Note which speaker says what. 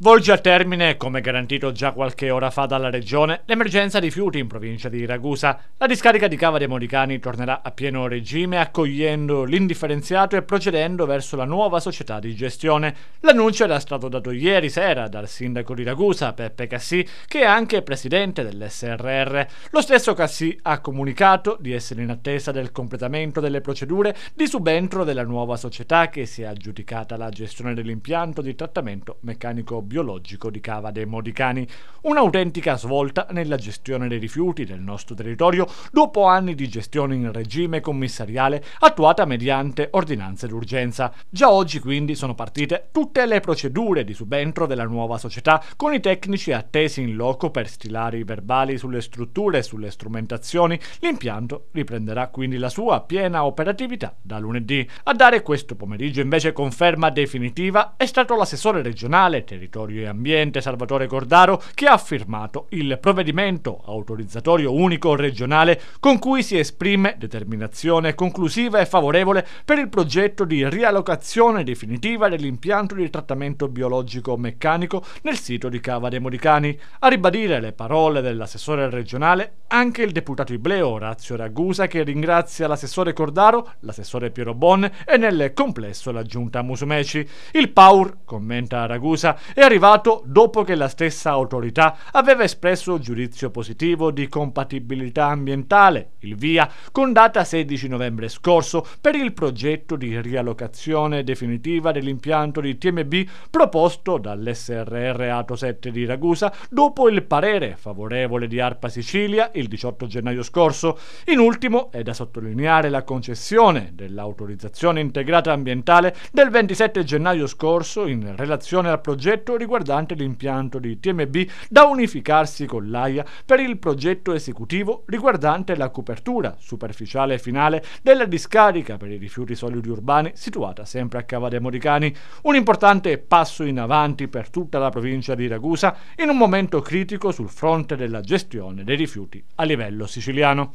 Speaker 1: Volge a termine, come garantito già qualche ora fa dalla Regione, l'emergenza rifiuti in provincia di Ragusa. La discarica di Cava dei Molicani tornerà a pieno regime, accogliendo l'indifferenziato e procedendo verso la nuova società di gestione. L'annuncio era stato dato ieri sera dal sindaco di Ragusa, Peppe Cassì, che è anche presidente dell'SRR. Lo stesso Cassì ha comunicato di essere in attesa del completamento delle procedure di subentro della nuova società che si è aggiudicata la gestione dell'impianto di trattamento meccanico biologico di Cava dei Modicani. Un'autentica svolta nella gestione dei rifiuti del nostro territorio dopo anni di gestione in regime commissariale attuata mediante ordinanze d'urgenza. Già oggi quindi sono partite tutte le procedure di subentro della nuova società con i tecnici attesi in loco per stilare i verbali sulle strutture e sulle strumentazioni. L'impianto riprenderà quindi la sua piena operatività da lunedì. A dare questo pomeriggio invece conferma definitiva è stato l'assessore regionale territoriale territorio e ambiente Salvatore Cordaro che ha firmato il provvedimento autorizzatorio unico regionale con cui si esprime determinazione conclusiva e favorevole per il progetto di riallocazione definitiva dell'impianto di trattamento biologico meccanico nel sito di Cava dei Moricani. A ribadire le parole dell'assessore regionale anche il deputato ibleo Orazio Ragusa che ringrazia l'assessore Cordaro, l'assessore Piero Bon e nel complesso la giunta Musumeci. Il Paur, commenta Ragusa, è arrivato dopo che la stessa autorità aveva espresso giudizio positivo di compatibilità ambientale, il VIA, con data 16 novembre scorso per il progetto di riallocazione definitiva dell'impianto di TMB proposto dall'SRR Ato 7 di Ragusa dopo il parere favorevole di ARPA Sicilia il 18 gennaio scorso. In ultimo è da sottolineare la concessione dell'autorizzazione integrata ambientale del 27 gennaio scorso in relazione al progetto riguardante l'impianto di TMB da unificarsi con l'AIA per il progetto esecutivo riguardante la copertura superficiale e finale della discarica per i rifiuti solidi urbani situata sempre a Cava dei Moricani, un importante passo in avanti per tutta la provincia di Ragusa in un momento critico sul fronte della gestione dei rifiuti a livello siciliano.